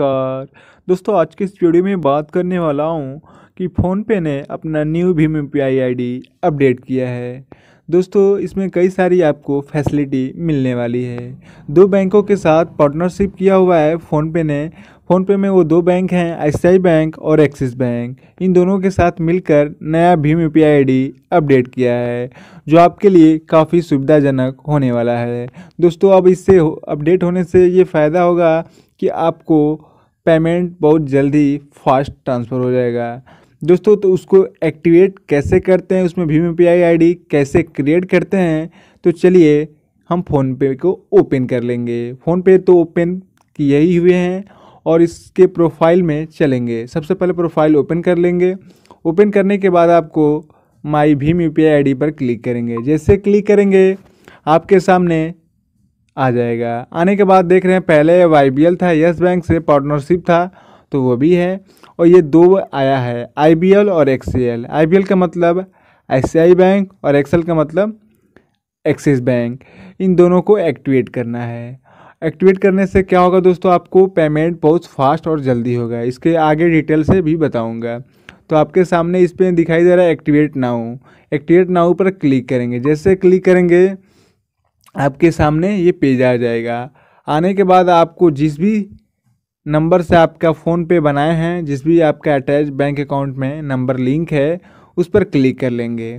नमस्कार दोस्तों आज के इस वीडियो में बात करने वाला हूँ कि फ़ोनपे ने अपना न्यू भीम यू पी अपडेट किया है दोस्तों इसमें कई सारी आपको फैसिलिटी मिलने वाली है दो बैंकों के साथ पार्टनरशिप किया हुआ है फ़ोनपे ने फ़ोनपे में वो दो बैंक हैं आई बैंक और एक्सिस बैंक इन दोनों के साथ मिलकर नया भीम यू पी अपडेट किया है जो आपके लिए काफ़ी सुविधाजनक होने वाला है दोस्तों अब इससे अपडेट होने से ये फ़ायदा होगा कि आपको पेमेंट बहुत जल्दी फास्ट ट्रांसफ़र हो जाएगा दोस्तों तो उसको एक्टिवेट कैसे करते हैं उसमें भीम यू पी आई कैसे क्रिएट करते हैं तो चलिए हम फ़ोनपे को ओपन कर लेंगे फ़ोनपे तो ओपन किए ही हुए हैं और इसके प्रोफाइल में चलेंगे सबसे पहले प्रोफाइल ओपन कर लेंगे ओपन करने के बाद आपको माई भीम यू पी आई पर क्लिक करेंगे जैसे क्लिक करेंगे आपके सामने आ जाएगा आने के बाद देख रहे हैं पहले वाई था यस बैंक से पार्टनरशिप था तो वो भी है और ये दो आया है आई बी एल और एक्स आई बी एल का मतलब आई बैंक और एक्सएल का मतलब एक्सिस बैंक इन दोनों को एक्टिवेट करना है एक्टिवेट करने से क्या होगा दोस्तों आपको पेमेंट बहुत फास्ट और जल्दी होगा इसके आगे डिटेल से भी बताऊंगा तो आपके सामने इस पर दिखाई दे रहा है एक्टिवेट नाउ एक्टिवेट नाउ पर क्लिक करेंगे जैसे क्लिक करेंगे आपके सामने ये पेज आ जाएगा आने के बाद आपको जिस भी नंबर से आपका फ़ोन पे बनाए हैं जिस भी आपका अटैच बैंक अकाउंट में नंबर लिंक है उस पर क्लिक कर लेंगे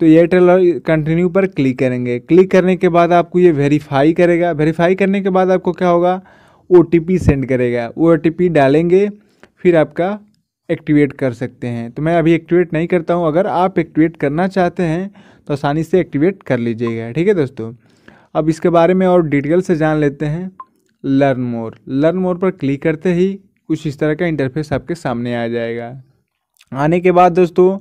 तो एयरटेल और कंटिन्यू पर क्लिक करेंगे क्लिक करने के बाद आपको ये वेरीफाई करेगा वेरीफाई करने के बाद आपको क्या होगा ओ सेंड करेगा वो ओ डालेंगे फिर आपका एक्टिवेट कर सकते हैं तो मैं अभी एक्टिवेट नहीं करता हूँ अगर आप एक्टिवेट करना चाहते हैं तो आसानी से एक्टिवेट कर लीजिएगा ठीक है दोस्तों अब इसके बारे में और डिटेल से जान लेते हैं लर्न मोर लर्न मोर पर क्लिक करते ही कुछ इस तरह का इंटरफेस आपके सामने आ जाएगा आने के बाद दोस्तों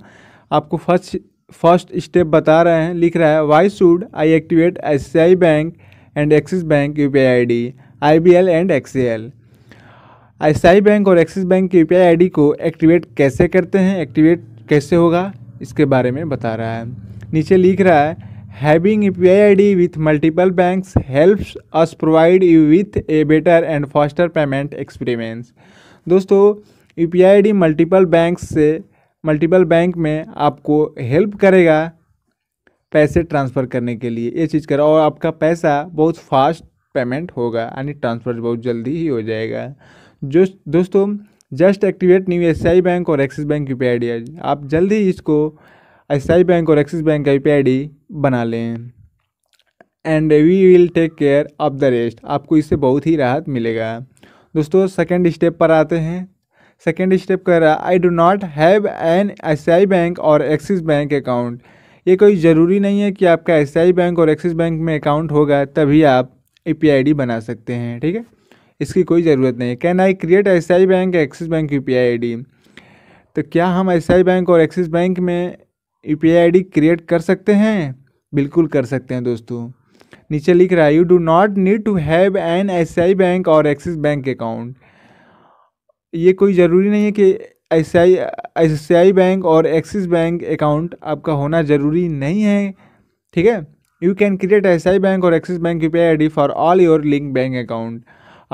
आपको फर्स्ट फर्स्ट स्टेप बता रहे हैं लिख रहा है why should I activate I bank and Axis bank U P I I I B L and X L I bank और एक्सिस बैंक की यू पी को एक्टिवेट कैसे करते हैं एक्टिवेट कैसे होगा इसके बारे में बता रहा है नीचे लिख रहा है having P I I D with multiple bank helps us provide you with a better and faster payment experience दोस्तों U P I I D multiple bank से मल्टीपल बैंक में आपको हेल्प करेगा पैसे ट्रांसफ़र करने के लिए ये चीज़ करें और आपका पैसा बहुत फास्ट पेमेंट होगा यानी ट्रांसफ़र बहुत जल्दी ही हो जाएगा जो दोस्तों just activate new S I bank और Axis bank U P I आप जल्दी इसको एस आई बैंक और एक्सिस बैंक का यू पी बना लें and we will take care of the rest आपको इससे बहुत ही राहत मिलेगा दोस्तों सेकेंड स्टेप पर आते हैं सेकेंड स्टेप कह रहा है I do not have an S bank और एक्सिस बैंक अकाउंट ये कोई ज़रूरी नहीं है कि आपका एस बैंक और एक्सिस बैंक में अकाउंट होगा तभी आप यू बना सकते हैं ठीक है इसकी कोई ज़रूरत नहीं है can I create S bank Axis bank U P तो क्या हम एस बैंक और एक्सिस बैंक में U P I I create कर सकते हैं बिल्कुल कर सकते हैं दोस्तों नीचे लिख रहा है you do not need to have an S I bank और एक्सिस बैंक अकाउंट ये कोई ज़रूरी नहीं है कि S I S I bank और एक्सिस बैंक अकाउंट आपका होना ज़रूरी नहीं है ठीक है you can create S I bank और Axis bank U P I I D for all your link bank account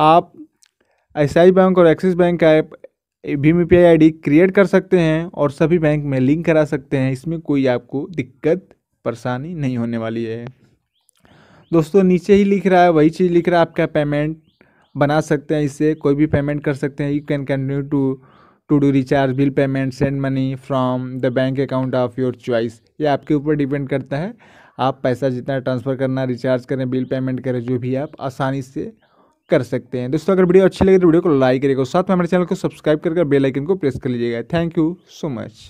आप एस आई बैंक और एक्सिस बैंक का भीम यू पी क्रिएट कर सकते हैं और सभी बैंक में लिंक करा सकते हैं इसमें कोई आपको दिक्कत परेशानी नहीं होने वाली है दोस्तों नीचे ही लिख रहा है वही चीज़ लिख रहा है आपका पेमेंट बना सकते हैं इससे कोई भी पेमेंट कर सकते हैं you can continue to to do recharge bill payment send money from the bank account of your choice ये आपके ऊपर डिपेंड करता है आप पैसा जितना ट्रांसफ़र करना रिचार्ज करें बिल पेमेंट करें जो भी आप आसानी से कर सकते हैं दोस्तों अगर वीडियो अच्छी लगे तो वीडियो को लाइक करेगा साथ में हमारे चैनल को सब्सक्राइब करके बेल आइकन को प्रेस कर लीजिएगा थैंक यू सो मच